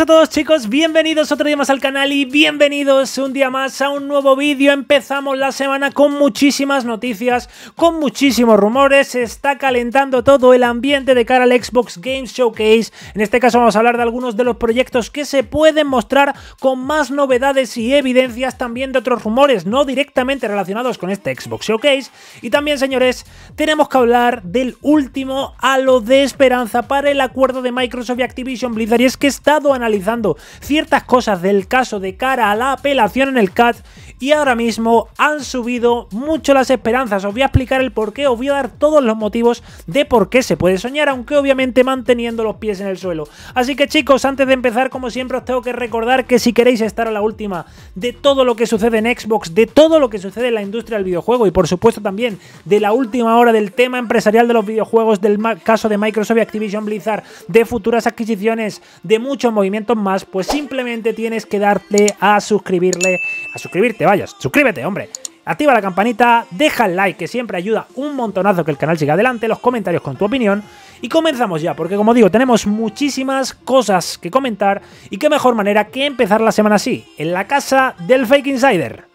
a todos chicos, bienvenidos otro día más al canal y bienvenidos un día más a un nuevo vídeo. Empezamos la semana con muchísimas noticias, con muchísimos rumores, se está calentando todo el ambiente de cara al Xbox Game Showcase. En este caso vamos a hablar de algunos de los proyectos que se pueden mostrar con más novedades y evidencias también de otros rumores no directamente relacionados con este Xbox Showcase. Y también señores, tenemos que hablar del último halo de esperanza para el acuerdo de Microsoft y Activision Blizzard y es que he estado analizando analizando ciertas cosas del caso de cara a la apelación en el CAT y ahora mismo han subido mucho las esperanzas. Os voy a explicar el porqué os voy a dar todos los motivos de por qué se puede soñar, aunque obviamente manteniendo los pies en el suelo. Así que chicos, antes de empezar, como siempre, os tengo que recordar que si queréis estar a la última de todo lo que sucede en Xbox, de todo lo que sucede en la industria del videojuego y por supuesto también de la última hora del tema empresarial de los videojuegos, del caso de Microsoft y Activision Blizzard, de futuras adquisiciones, de muchos movimientos más, pues simplemente tienes que darte a suscribirle, a suscribirte vayas. Suscríbete, hombre. Activa la campanita, deja el like, que siempre ayuda un montonazo que el canal siga adelante, los comentarios con tu opinión. Y comenzamos ya, porque como digo, tenemos muchísimas cosas que comentar y qué mejor manera que empezar la semana así, en la casa del Fake Insider.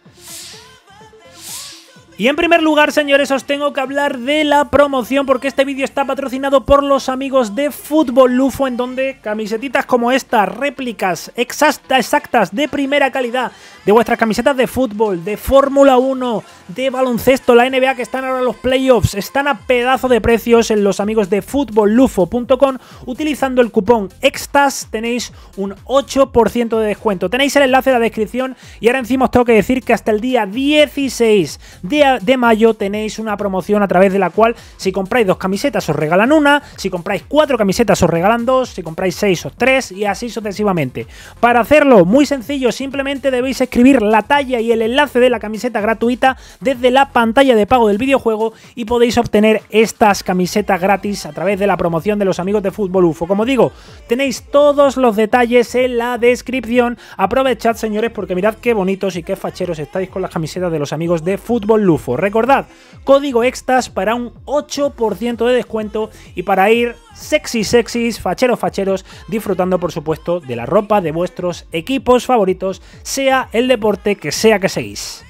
Y en primer lugar, señores, os tengo que hablar de la promoción porque este vídeo está patrocinado por los amigos de Fútbol Lufo en donde camisetitas como esta, réplicas exactas de primera calidad de vuestras camisetas de fútbol, de Fórmula 1, de baloncesto, la NBA que están ahora en los playoffs, están a pedazo de precios en los amigos de fútbol lufo.com utilizando el cupón EXTAS tenéis un 8% de descuento. Tenéis el enlace en la descripción y ahora encima os tengo que decir que hasta el día 16 de de mayo tenéis una promoción a través de la cual si compráis dos camisetas os regalan una, si compráis cuatro camisetas os regalan dos, si compráis seis os tres y así sucesivamente. Para hacerlo, muy sencillo, simplemente debéis escribir la talla y el enlace de la camiseta gratuita desde la pantalla de pago del videojuego y podéis obtener estas camisetas gratis a través de la promoción de los amigos de Fútbol UFO. Como digo, tenéis todos los detalles en la descripción. Aprovechad, señores, porque mirad qué bonitos y qué facheros estáis con las camisetas de los amigos de Fútbol UFO. Recordad, código EXTAS para un 8% de descuento y para ir sexy sexys, facheros facheros, disfrutando por supuesto de la ropa de vuestros equipos favoritos, sea el deporte que sea que seguís.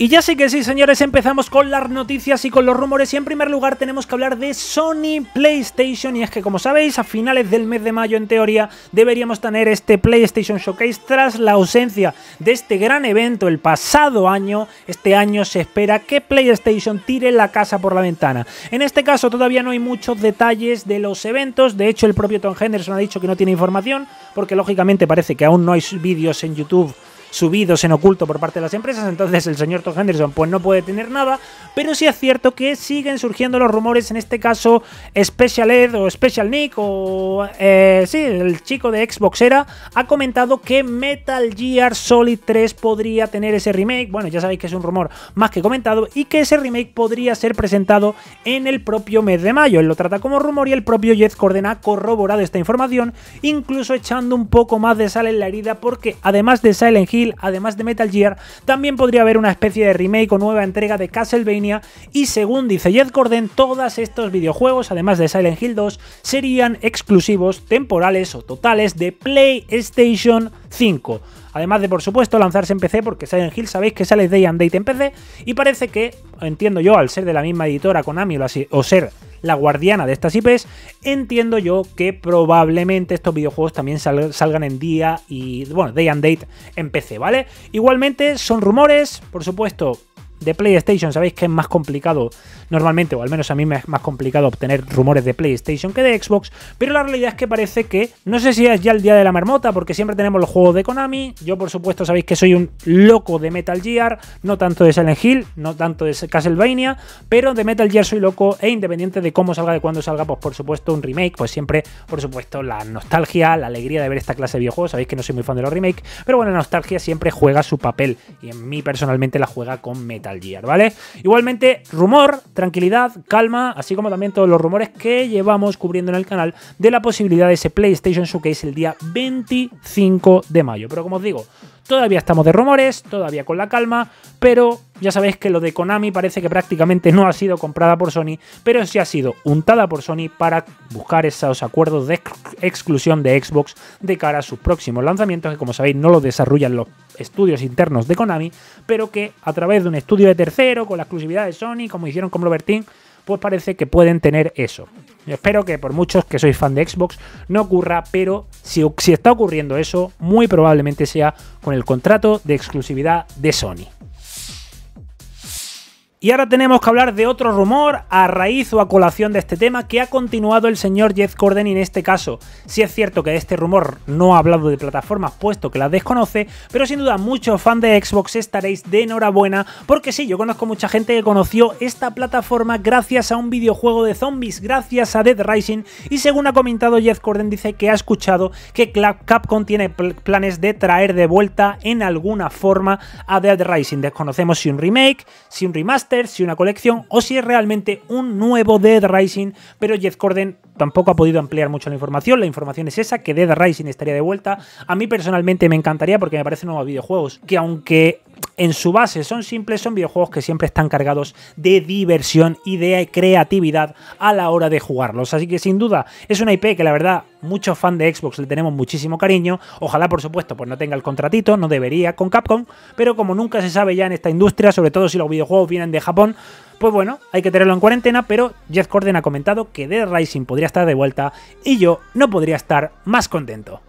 Y ya sí que sí, señores, empezamos con las noticias y con los rumores. Y en primer lugar tenemos que hablar de Sony PlayStation. Y es que, como sabéis, a finales del mes de mayo, en teoría, deberíamos tener este PlayStation Showcase tras la ausencia de este gran evento el pasado año. Este año se espera que PlayStation tire la casa por la ventana. En este caso todavía no hay muchos detalles de los eventos. De hecho, el propio Tom Henderson ha dicho que no tiene información, porque lógicamente parece que aún no hay vídeos en YouTube subidos en oculto por parte de las empresas, entonces el señor Tom Henderson pues no puede tener nada, pero sí es cierto que siguen surgiendo los rumores, en este caso Special Ed o Special Nick o... Eh, sí, el chico de Xboxera ha comentado que Metal Gear Solid 3 podría tener ese remake, bueno ya sabéis que es un rumor más que comentado, y que ese remake podría ser presentado en el propio mes de mayo, él lo trata como rumor y el propio Jeff Corden ha corroborado esta información, incluso echando un poco más de sal en la herida porque además de Silent Hill además de Metal Gear, también podría haber una especie de remake o nueva entrega de Castlevania y según dice Jeff Gordon, todos estos videojuegos, además de Silent Hill 2, serían exclusivos, temporales o totales de PlayStation 5. Además de, por supuesto, lanzarse en PC, porque Silent Hill sabéis que sale Day and Date en PC, y parece que, entiendo yo, al ser de la misma editora con Konami o ser la guardiana de estas IPs, entiendo yo que probablemente estos videojuegos también salgan en día y, bueno, Day and Date en PC, ¿vale? Igualmente, son rumores, por supuesto, de PlayStation, sabéis que es más complicado Normalmente, o al menos a mí me es más complicado obtener rumores de PlayStation que de Xbox, pero la realidad es que parece que, no sé si es ya el día de la marmota, porque siempre tenemos los juegos de Konami, yo por supuesto sabéis que soy un loco de Metal Gear, no tanto de Silent Hill, no tanto de Castlevania, pero de Metal Gear soy loco e independiente de cómo salga, de cuándo salga, pues por supuesto un remake, pues siempre, por supuesto, la nostalgia, la alegría de ver esta clase de videojuegos, sabéis que no soy muy fan de los remakes, pero bueno, la nostalgia siempre juega su papel y en mí personalmente la juega con Metal Gear, ¿vale? Igualmente, rumor tranquilidad, calma, así como también todos los rumores que llevamos cubriendo en el canal de la posibilidad de ese PlayStation Showcase el día 25 de mayo. Pero como os digo, todavía estamos de rumores, todavía con la calma, pero ya sabéis que lo de Konami parece que prácticamente no ha sido comprada por Sony, pero sí ha sido untada por Sony para buscar esos acuerdos de exclusión de Xbox de cara a sus próximos lanzamientos, que como sabéis no los desarrollan los estudios internos de Konami, pero que a través de un estudio de tercero, con la exclusividad de Sony, como hicieron con Robertin, pues parece que pueden tener eso. espero que por muchos que sois fan de Xbox no ocurra, pero si está ocurriendo eso, muy probablemente sea con el contrato de exclusividad de Sony. Y ahora tenemos que hablar de otro rumor a raíz o a colación de este tema que ha continuado el señor Jeff Corden en este caso. si es cierto que este rumor no ha hablado de plataformas puesto que las desconoce, pero sin duda muchos fans de Xbox estaréis de enhorabuena porque sí, yo conozco mucha gente que conoció esta plataforma gracias a un videojuego de zombies, gracias a Dead Rising y según ha comentado Jeff Corden dice que ha escuchado que Capcom tiene planes de traer de vuelta en alguna forma a Dead Rising. Desconocemos si un remake, si un remaster, si una colección o si es realmente un nuevo Dead Rising, pero Jeff Corden tampoco ha podido ampliar mucho la información, la información es esa, que Dead Rising estaría de vuelta. A mí personalmente me encantaría porque me parece Nuevos videojuegos, que aunque en su base son simples, son videojuegos que siempre están cargados de diversión idea y creatividad a la hora de jugarlos. Así que sin duda es una IP que la verdad muchos fans de Xbox le tenemos muchísimo cariño. Ojalá por supuesto pues no tenga el contratito, no debería con Capcom, pero como nunca se sabe ya en esta industria, sobre todo si los videojuegos vienen de Japón, pues bueno, hay que tenerlo en cuarentena, pero Jeff Corden ha comentado que The Rising podría estar de vuelta y yo no podría estar más contento.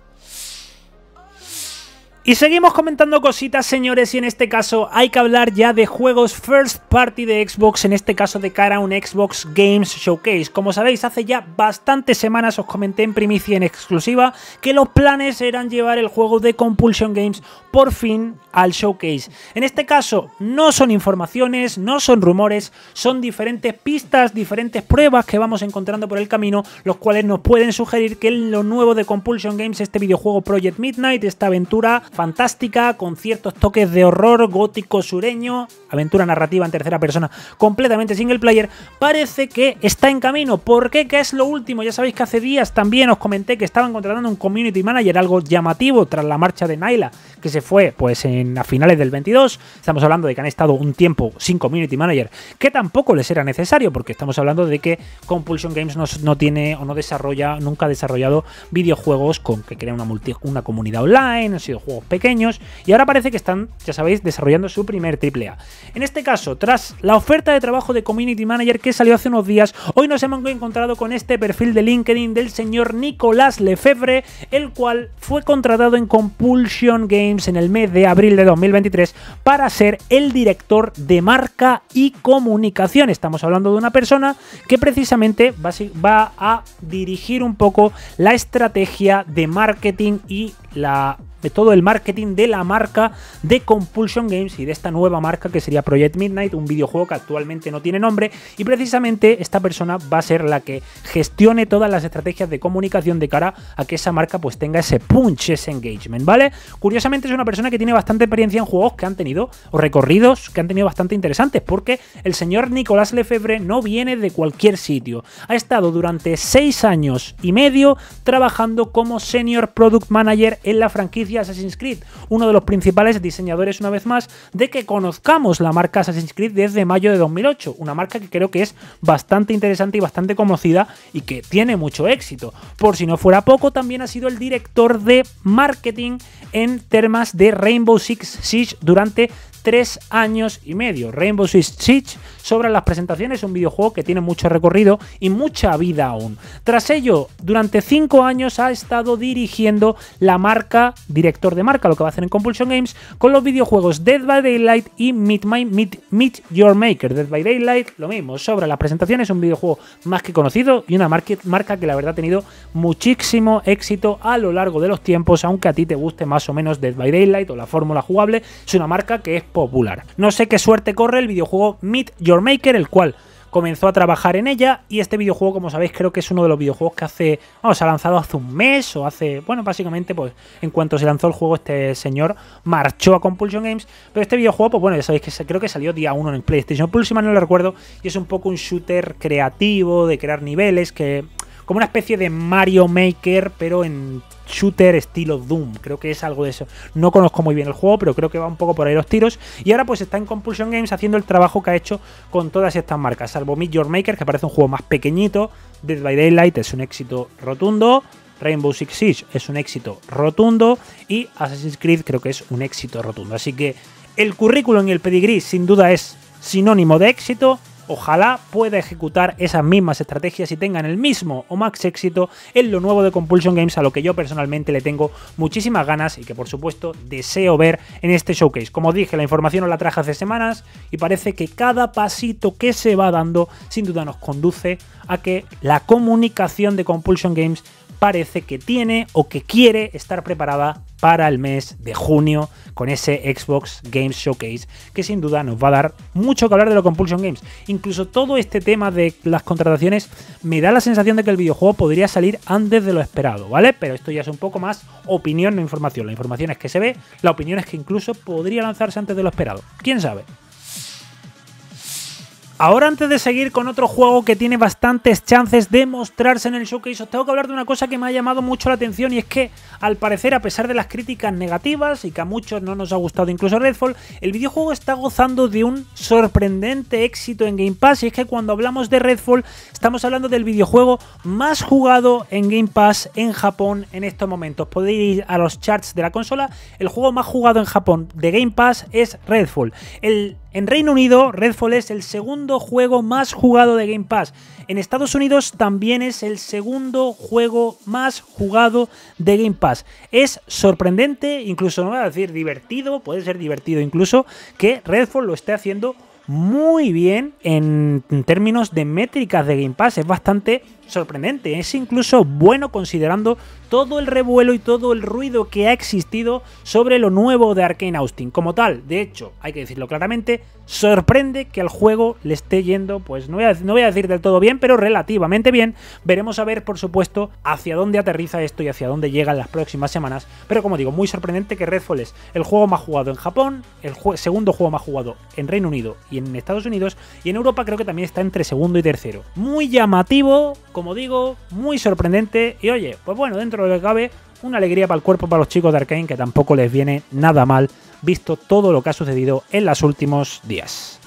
Y seguimos comentando cositas, señores, y en este caso hay que hablar ya de juegos first party de Xbox, en este caso de cara a un Xbox Games Showcase. Como sabéis, hace ya bastantes semanas os comenté en primicia en exclusiva que los planes eran llevar el juego de Compulsion Games por fin al showcase. En este caso, no son informaciones, no son rumores, son diferentes pistas, diferentes pruebas que vamos encontrando por el camino, los cuales nos pueden sugerir que lo nuevo de Compulsion Games, este videojuego Project Midnight, esta aventura fantástica, con ciertos toques de horror gótico sureño, aventura narrativa en tercera persona, completamente single player, parece que está en camino. ¿Por qué? Que es lo último. Ya sabéis que hace días también os comenté que estaban contratando un community manager, algo llamativo tras la marcha de Naila, que se fue pues en, a finales del 22. Estamos hablando de que han estado un tiempo sin community manager, que tampoco les era necesario, porque estamos hablando de que Compulsion Games no, tiene o no desarrolla, nunca ha desarrollado videojuegos con que crea una, multi, una comunidad online, han sido juegos pequeños y ahora parece que están, ya sabéis, desarrollando su primer triple A. En este caso, tras la oferta de trabajo de Community Manager que salió hace unos días, hoy nos hemos encontrado con este perfil de LinkedIn del señor Nicolás Lefebvre, el cual fue contratado en Compulsion Games en el mes de abril de 2023 para ser el director de marca y comunicación. Estamos hablando de una persona que precisamente va a dirigir un poco la estrategia de marketing y la de todo el marketing de la marca de Compulsion Games y de esta nueva marca que sería Project Midnight, un videojuego que actualmente no tiene nombre y precisamente esta persona va a ser la que gestione todas las estrategias de comunicación de cara a que esa marca pues tenga ese punch, ese engagement, ¿vale? Curiosamente es una persona que tiene bastante experiencia en juegos que han tenido o recorridos que han tenido bastante interesantes porque el señor Nicolás Lefebvre no viene de cualquier sitio. Ha estado durante seis años y medio trabajando como senior product manager en la franquicia Assassin's Creed, uno de los principales diseñadores una vez más de que conozcamos la marca Assassin's Creed desde mayo de 2008, una marca que creo que es bastante interesante y bastante conocida y que tiene mucho éxito. Por si no fuera poco, también ha sido el director de marketing en temas de Rainbow Six Siege durante tres años y medio. Rainbow Six Siege sobre las presentaciones, un videojuego que tiene mucho recorrido y mucha vida aún. Tras ello, durante cinco años ha estado dirigiendo la marca, director de marca, lo que va a hacer en Compulsion Games, con los videojuegos Dead by Daylight y Meet, My, Meet, Your Maker. Dead by Daylight, lo mismo, sobre las presentaciones, un videojuego más que conocido y una marca que la verdad ha tenido muchísimo éxito a lo largo de los tiempos, aunque a ti te guste más o menos Dead by Daylight o la fórmula jugable, es una marca que es popular. No sé qué suerte corre el videojuego Meet Your Maker, el cual comenzó a trabajar en ella y este videojuego, como sabéis, creo que es uno de los videojuegos que hace, vamos, ha lanzado hace un mes o hace, bueno, básicamente, pues en cuanto se lanzó el juego, este señor marchó a Compulsion Games, pero este videojuego, pues bueno, ya sabéis que creo que salió día 1 en PlayStation Plus, si no lo recuerdo, y es un poco un shooter creativo, de crear niveles, que como una especie de Mario Maker, pero en shooter estilo Doom. Creo que es algo de eso. No conozco muy bien el juego, pero creo que va un poco por ahí los tiros. Y ahora pues está en Compulsion Games haciendo el trabajo que ha hecho con todas estas marcas. Salvo Meet Your Maker, que parece un juego más pequeñito. Dead by Daylight es un éxito rotundo. Rainbow Six Siege es un éxito rotundo. Y Assassin's Creed creo que es un éxito rotundo. Así que el currículum y el pedigrí sin duda es sinónimo de éxito. Ojalá pueda ejecutar esas mismas estrategias y tengan el mismo o más éxito en lo nuevo de Compulsion Games, a lo que yo personalmente le tengo muchísimas ganas y que por supuesto deseo ver en este showcase. Como dije, la información os la traje hace semanas y parece que cada pasito que se va dando sin duda nos conduce a que la comunicación de Compulsion Games parece que tiene o que quiere estar preparada para el mes de junio con ese Xbox Games Showcase, que sin duda nos va a dar mucho que hablar de los Compulsion Games. Incluso todo este tema de las contrataciones me da la sensación de que el videojuego podría salir antes de lo esperado, ¿vale? Pero esto ya es un poco más opinión, no información. La información es que se ve, la opinión es que incluso podría lanzarse antes de lo esperado. ¿Quién sabe? Ahora antes de seguir con otro juego que tiene bastantes chances de mostrarse en el showcase, os tengo que hablar de una cosa que me ha llamado mucho la atención y es que al parecer a pesar de las críticas negativas y que a muchos no nos ha gustado incluso Redfall, el videojuego está gozando de un sorprendente éxito en Game Pass y es que cuando hablamos de Redfall estamos hablando del videojuego más jugado en Game Pass en Japón en estos momentos. Podéis ir a los charts de la consola, el juego más jugado en Japón de Game Pass es Redfall. El en Reino Unido, Redfall es el segundo juego más jugado de Game Pass. En Estados Unidos también es el segundo juego más jugado de Game Pass. Es sorprendente, incluso no voy a decir divertido, puede ser divertido incluso, que Redfall lo esté haciendo muy bien en términos de métricas de Game Pass. Es bastante sorprendente, es incluso bueno considerando todo el revuelo y todo el ruido que ha existido sobre lo nuevo de Arkane Austin. Como tal, de hecho, hay que decirlo claramente, sorprende que al juego le esté yendo, pues no voy, a, decir del todo bien, pero relativamente bien. Veremos a ver, por supuesto, hacia dónde aterriza esto y hacia dónde llega en las próximas semanas. Pero como digo, muy sorprendente que Redfall es el juego más jugado en Japón, el segundo juego más jugado en Reino Unido y en Estados Unidos, y en Europa creo que también está entre segundo y tercero. Muy llamativo, como digo, muy sorprendente. Y oye, pues bueno, dentro de lo que cabe, una alegría para el cuerpo para los chicos de Arkane, que tampoco les viene nada mal, visto todo lo que ha sucedido en los últimos días.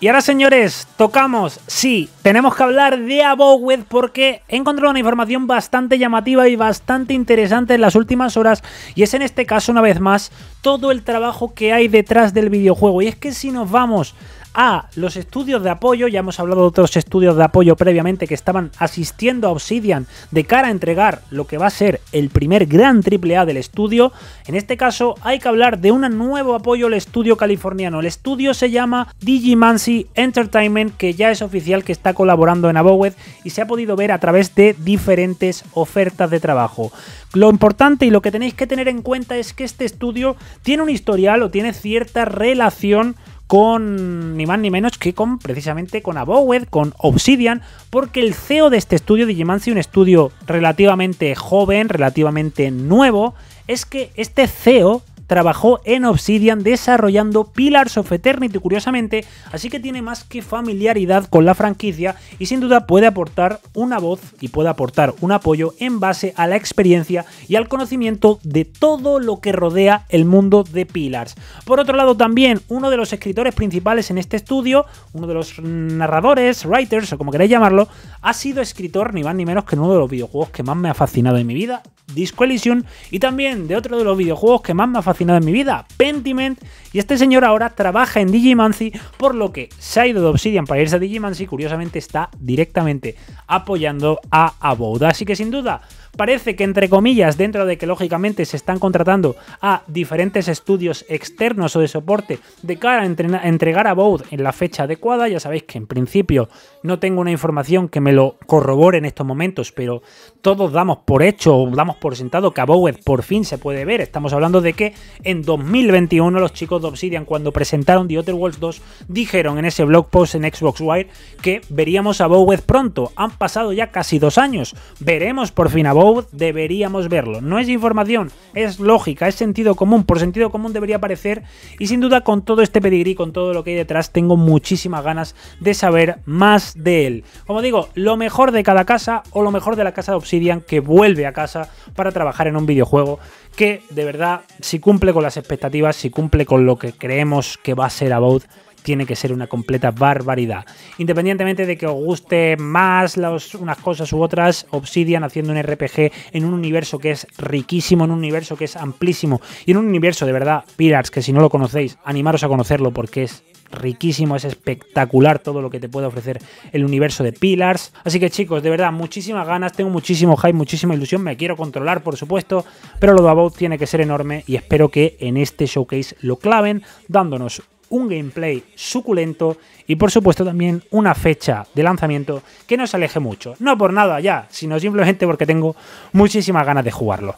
Y ahora, señores, tocamos, sí, tenemos que hablar de Abowed porque he encontrado una información bastante llamativa y bastante interesante en las últimas horas y es en este caso, una vez más, todo el trabajo que hay detrás del videojuego. Y es que si nos vamos a los estudios de apoyo, ya hemos hablado de otros estudios de apoyo previamente que estaban asistiendo a Obsidian de cara a entregar lo que va a ser el primer gran AAA del estudio, en este caso hay que hablar de un nuevo apoyo al estudio californiano. El estudio se llama Digimancy Entertainment, que ya es oficial que está colaborando en Abowed y se ha podido ver a través de diferentes ofertas de trabajo. Lo importante y lo que tenéis que tener en cuenta es que este estudio tiene un historial o tiene cierta relación con ni más ni menos que con precisamente con Abowed, con Obsidian, porque el CEO de este estudio, Digimancy, un estudio relativamente joven, relativamente nuevo, es que este CEO trabajó en Obsidian desarrollando Pillars of Eternity, curiosamente, así que tiene más que familiaridad con la franquicia y sin duda puede aportar una voz y puede aportar un apoyo en base a la experiencia y al conocimiento de todo lo que rodea el mundo de Pillars. Por otro lado, también uno de los escritores principales en este estudio, uno de los narradores, writers o como queráis llamarlo, ha sido escritor ni más ni menos que uno de los videojuegos que más me ha fascinado en mi vida, Disco Elysium, y también de otro de los videojuegos que más me ha final de mi vida, Pentiment, y este señor ahora trabaja en Digimancy, por lo que se ha ido de Obsidian para irse a Digimancy, curiosamente está directamente apoyando a Abouda Así que sin duda, Parece que, entre comillas, dentro de que lógicamente se están contratando a diferentes estudios externos o de soporte de cara a entregar a Bowed en la fecha adecuada, ya sabéis que en principio no tengo una información que me lo corrobore en estos momentos, pero todos damos por hecho o damos por sentado que a Bowed por fin se puede ver. Estamos hablando de que en 2021 los chicos de Obsidian cuando presentaron The Other Worlds 2 dijeron en ese blog post en Xbox Wire que veríamos a Bowed pronto. Han pasado ya casi dos años. Veremos por fin a Bowed deberíamos verlo. No es información, es lógica, es sentido común. Por sentido común debería aparecer. Y sin duda, con todo este pedigrí, con todo lo que hay detrás, tengo muchísimas ganas de saber más de él. Como digo, lo mejor de cada casa o lo mejor de la casa de Obsidian que vuelve a casa para trabajar en un videojuego que de verdad, si cumple con las expectativas, si cumple con lo que creemos que va a ser About, tiene que ser una completa barbaridad. Independientemente de que os guste más las, unas cosas u otras, Obsidian haciendo un RPG en un universo que es riquísimo, en un universo que es amplísimo y en un universo de verdad, Pillars, que si no lo conocéis, animaros a conocerlo porque es riquísimo, es espectacular todo lo que te puede ofrecer el universo de Pillars. Así que chicos, de verdad, muchísimas ganas, tengo muchísimo hype, muchísima ilusión, me quiero controlar, por supuesto, pero lo de About tiene que ser enorme y espero que en este showcase lo claven, dándonos un gameplay suculento y por supuesto también una fecha de lanzamiento que no se aleje mucho. No por nada allá, sino simplemente porque tengo muchísimas ganas de jugarlo.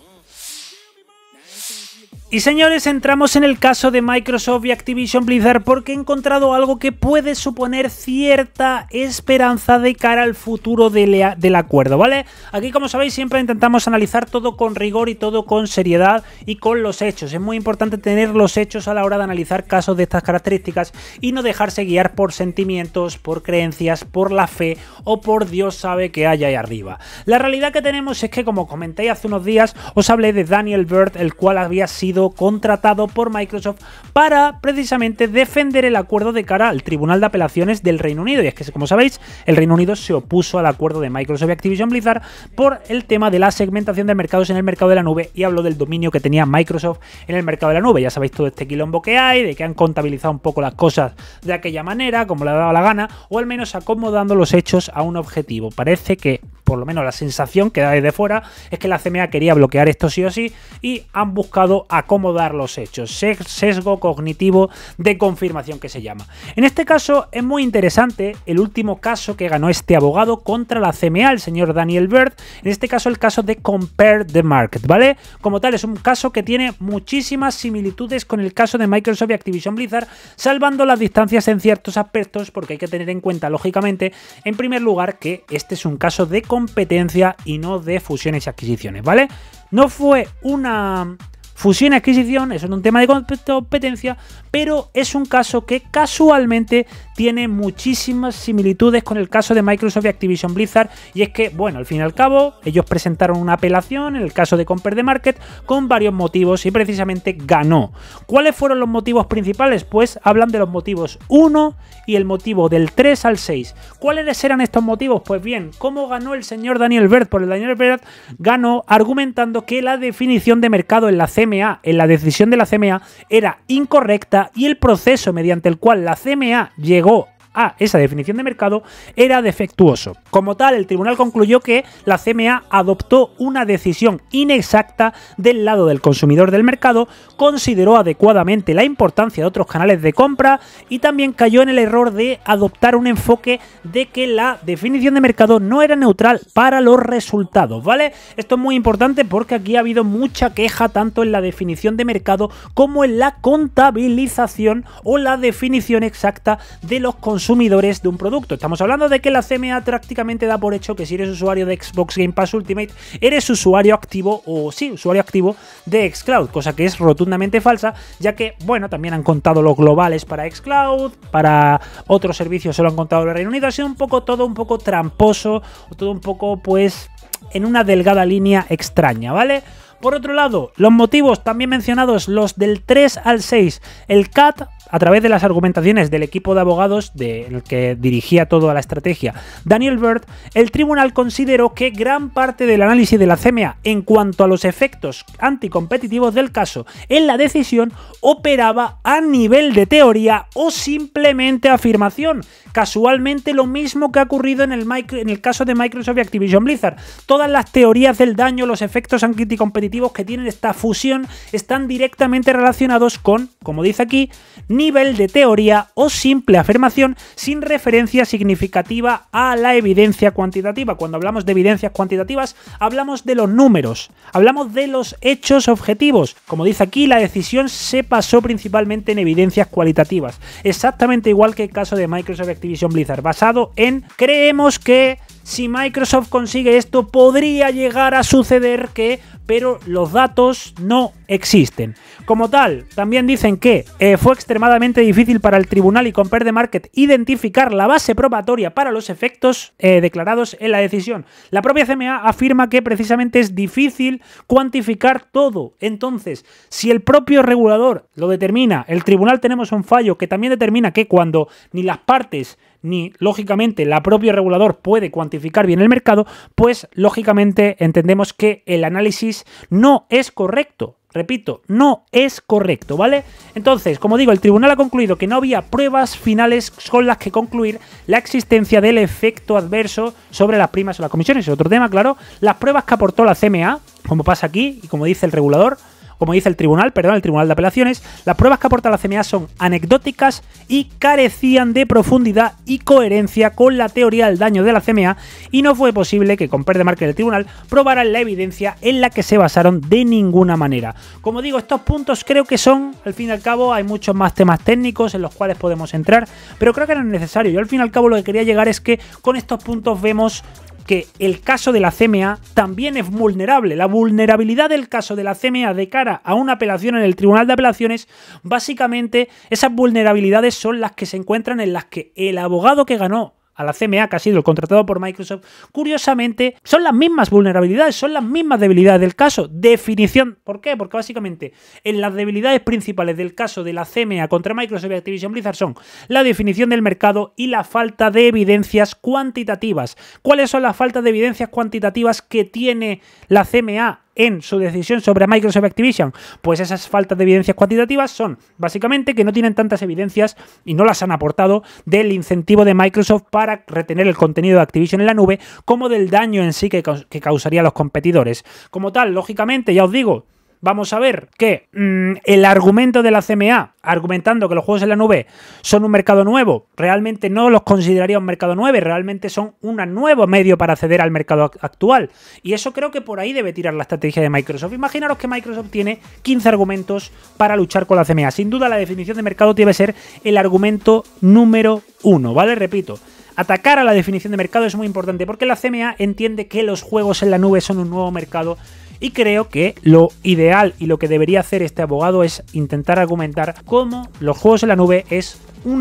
Y señores, entramos en el caso de Microsoft y Activision Blizzard porque he encontrado algo que puede suponer cierta esperanza de cara al futuro del, acuerdo, ¿vale? Aquí, como sabéis, siempre intentamos analizar todo con rigor y todo con seriedad y con los hechos. Es muy importante tener los hechos a la hora de analizar casos de estas características y no dejarse guiar por sentimientos, por creencias, por la fe o por Dios sabe que hay ahí arriba. La realidad que tenemos es que, como comenté hace unos días, os hablé de Daniel Bird, el cual había sido contratado por Microsoft para precisamente defender el acuerdo de cara al Tribunal de Apelaciones del Reino Unido. Y es que, como sabéis, el Reino Unido se opuso al acuerdo de Microsoft y Activision Blizzard por el tema de la segmentación de mercados en el mercado de la nube y habló del dominio que tenía Microsoft en el mercado de la nube. Ya sabéis todo este quilombo que hay, de que han contabilizado un poco las cosas de aquella manera, como le ha dado la gana, o al menos acomodando los hechos a un objetivo. Parece que por lo menos la sensación que da desde fuera, es que la CMA quería bloquear esto sí o sí y han buscado a acomodar los hechos. Sesgo cognitivo de confirmación que se llama. En este caso es muy interesante el último caso que ganó este abogado contra la CMA, el señor Daniel Bird. En este caso el caso de Compare the Market, ¿vale? Como tal es un caso que tiene muchísimas similitudes con el caso de Microsoft y Activision Blizzard, salvando las distancias en ciertos aspectos porque hay que tener en cuenta, lógicamente, en primer lugar que este es un caso de competencia y no de fusiones y adquisiciones, ¿vale? No fue una Fusión y adquisición, eso es un tema de competencia, pero es un caso que casualmente tiene muchísimas similitudes con el caso de Microsoft y Activision Blizzard, y es que, bueno, al fin y al cabo, ellos presentaron una apelación en el caso de Comper de Market con varios motivos y precisamente ganó. ¿Cuáles fueron los motivos principales? Pues hablan de los motivos 1 y el motivo del 3 al 6. ¿Cuáles eran estos motivos? Pues bien, ¿cómo ganó el señor Daniel Bert? por pues el Daniel Bert ganó argumentando que la definición de mercado en la CMA, en la decisión de la CMA, era incorrecta y el proceso mediante el cual la CMA llegó a esa definición de mercado era defectuoso. Como tal, el tribunal concluyó que la CMA adoptó una decisión inexacta del lado del consumidor del mercado, consideró adecuadamente la importancia de otros canales de compra y también cayó en el error de adoptar un enfoque de que la definición de mercado no era neutral para los resultados, ¿vale? Esto es muy importante porque aquí ha habido mucha queja tanto en la definición de mercado como en la contabilización o la definición exacta de los consumidores consumidores de un producto. Estamos hablando de que la CMA prácticamente da por hecho que si eres usuario de Xbox Game Pass Ultimate, eres usuario activo o sí, usuario activo de Xcloud, cosa que es rotundamente falsa, ya que, bueno, también han contado los globales para Xcloud, para otros servicios Se lo han contado el Reino Unido, ha sido un poco todo un poco tramposo, todo un poco pues en una delgada línea extraña, ¿vale? Por otro lado, los motivos también mencionados, los del 3 al 6, el CAT a través de las argumentaciones del equipo de abogados del que dirigía toda la estrategia Daniel Bird, el tribunal consideró que gran parte del análisis de la CMA en cuanto a los efectos anticompetitivos del caso en la decisión operaba a nivel de teoría o simplemente afirmación, casualmente lo mismo que ha ocurrido en el, en el caso de Microsoft y Activision Blizzard. Todas las teorías del daño, los efectos anticompetitivos que tienen esta fusión están directamente relacionados con, como dice aquí, nivel de teoría o simple afirmación sin referencia significativa a la evidencia cuantitativa. Cuando hablamos de evidencias cuantitativas, hablamos de los números, hablamos de los hechos objetivos. Como dice aquí, la decisión se basó principalmente en evidencias cualitativas, exactamente igual que el caso de Microsoft Activision Blizzard, basado en creemos que si Microsoft consigue esto, podría llegar a suceder que, pero los datos no existen. Como tal, también dicen que eh, fue extremadamente difícil para el tribunal y Comper de Market identificar la base probatoria para los efectos eh, declarados en la decisión. La propia CMA afirma que precisamente es difícil cuantificar todo. Entonces, si el propio regulador lo determina, el tribunal tenemos un fallo que también determina que cuando ni las partes ni lógicamente la propio regulador puede cuantificar bien el mercado, pues lógicamente entendemos que el análisis no es correcto. Repito, no es correcto, ¿vale? Entonces, como digo, el tribunal ha concluido que no había pruebas finales con las que concluir la existencia del efecto adverso sobre las primas o las comisiones. otro tema, claro. Las pruebas que aportó la CMA, como pasa aquí y como dice el regulador, como dice el tribunal, perdón, el tribunal de apelaciones, las pruebas que aporta la CMA son anecdóticas y carecían de profundidad y coherencia con la teoría del daño de la CMA y no fue posible que con de marca del tribunal probaran la evidencia en la que se basaron de ninguna manera. Como digo, estos puntos creo que son, al fin y al cabo, hay muchos más temas técnicos en los cuales podemos entrar, pero creo que es necesario. Yo al fin y al cabo lo que quería llegar es que con estos puntos vemos que el caso de la CMA también es vulnerable. La vulnerabilidad del caso de la CMA de cara a una apelación en el Tribunal de Apelaciones, básicamente esas vulnerabilidades son las que se encuentran en las que el abogado que ganó a la CMA, que ha sido el contratado por Microsoft, curiosamente son las mismas vulnerabilidades, son las mismas debilidades del caso. Definición, ¿por qué? Porque básicamente en las debilidades principales del caso de la CMA contra Microsoft y Activision Blizzard son la definición del mercado y la falta de evidencias cuantitativas. ¿Cuáles son las faltas de evidencias cuantitativas que tiene la CMA? en su decisión sobre Microsoft Activision? Pues esas faltas de evidencias cuantitativas son básicamente que no tienen tantas evidencias y no las han aportado del incentivo de Microsoft para retener el contenido de Activision en la nube como del daño en sí que, causaría a los competidores. Como tal, lógicamente, ya os digo, vamos a ver que mm, el argumento de la CMA, argumentando que los juegos en la nube son un mercado nuevo, realmente no los consideraría un mercado nuevo, realmente son un nuevo medio para acceder al mercado actual. Y eso creo que por ahí debe tirar la estrategia de Microsoft. Imaginaros que Microsoft tiene 15 argumentos para luchar con la CMA. Sin duda la definición de mercado debe ser el argumento número uno, ¿vale? Repito. Atacar a la definición de mercado es muy importante porque la CMA entiende que los juegos en la nube son un nuevo mercado y creo que lo ideal y lo que debería hacer este abogado es intentar argumentar cómo los juegos en la nube es un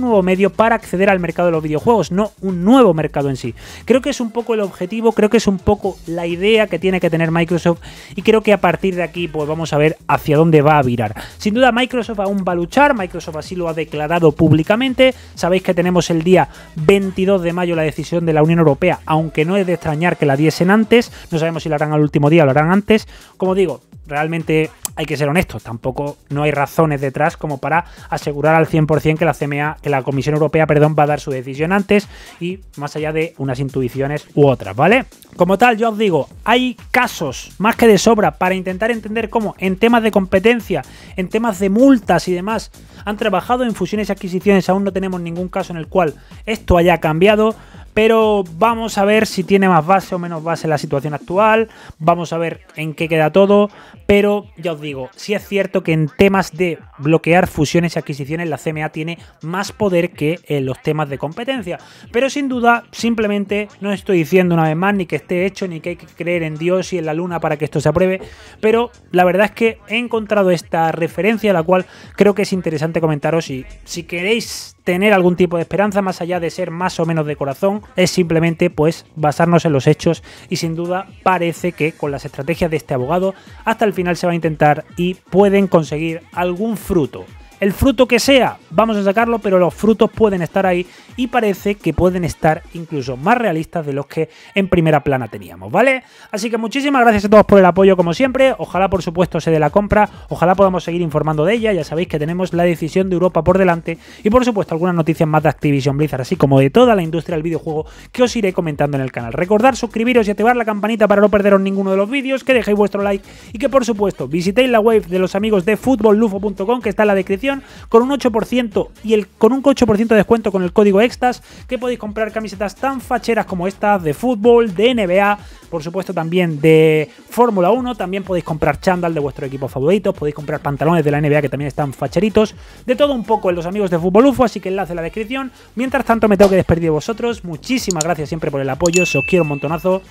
nuevo medio para acceder al mercado de los videojuegos, no un nuevo mercado en sí. Creo que es un poco el objetivo, creo que es un poco la idea que tiene que tener Microsoft y creo que a partir de aquí pues vamos a ver hacia dónde va a virar. Sin duda Microsoft aún va a luchar, Microsoft así lo ha declarado públicamente, sabéis que tenemos el día 22 de mayo la decisión de la Unión Europea, aunque no es de extrañar que la diesen antes, no sabemos si la harán al último día o la harán antes, como digo, realmente hay que ser honestos, tampoco no hay razones detrás como para asegurar al 100% que la CMA, que la Comisión Europea, perdón, va a dar su decisión antes y más allá de unas intuiciones u otras, ¿vale? Como tal, yo os digo, hay casos más que de sobra para intentar entender cómo en temas de competencia, en temas de multas y demás, han trabajado en fusiones y adquisiciones, aún no tenemos ningún caso en el cual esto haya cambiado, pero vamos a ver si tiene más base o menos base la situación actual, vamos a ver en qué queda todo, pero ya os digo, si es cierto que en temas de bloquear fusiones y adquisiciones la CMA tiene más poder que en los temas de competencia. Pero sin duda, simplemente no estoy diciendo una vez más ni que esté hecho, ni que hay que creer en Dios y en la luna para que esto se apruebe. Pero la verdad es que he encontrado esta referencia, la cual creo que es interesante comentaros y si queréis tener algún tipo de esperanza más allá de ser más o menos de corazón, es simplemente pues basarnos en los hechos y sin duda parece que con las estrategias de este abogado hasta el final se va a intentar y pueden conseguir algún fruto el fruto que sea, vamos a sacarlo, pero los frutos pueden estar ahí y parece que pueden estar incluso más realistas de los que en primera plana teníamos, ¿vale? Así que muchísimas gracias a todos por el apoyo como siempre, ojalá por supuesto se dé la compra, ojalá podamos seguir informando de ella, ya sabéis que tenemos la decisión de Europa por delante y por supuesto algunas noticias más de Activision Blizzard, así como de toda la industria del videojuego que os iré comentando en el canal. Recordad suscribiros y activar la campanita para no perderos ninguno de los vídeos, que dejéis vuestro like y que por supuesto visitéis la web de los amigos de fútbollufo.com que está en la descripción con un 8% y el, con un 8% de descuento con el código EXTAS, que podéis comprar camisetas tan facheras como estas de fútbol, de NBA, por supuesto también de Fórmula 1, también podéis comprar chándal de vuestro equipo favorito podéis comprar pantalones de la NBA que también están facheritos, de todo un poco en los amigos de Fútbol UFO, así que enlace en la descripción. Mientras tanto me tengo que despedir de vosotros, muchísimas gracias siempre por el apoyo, se os quiero un montonazo.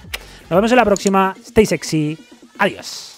Nos vemos en la próxima, stay sexy, adiós.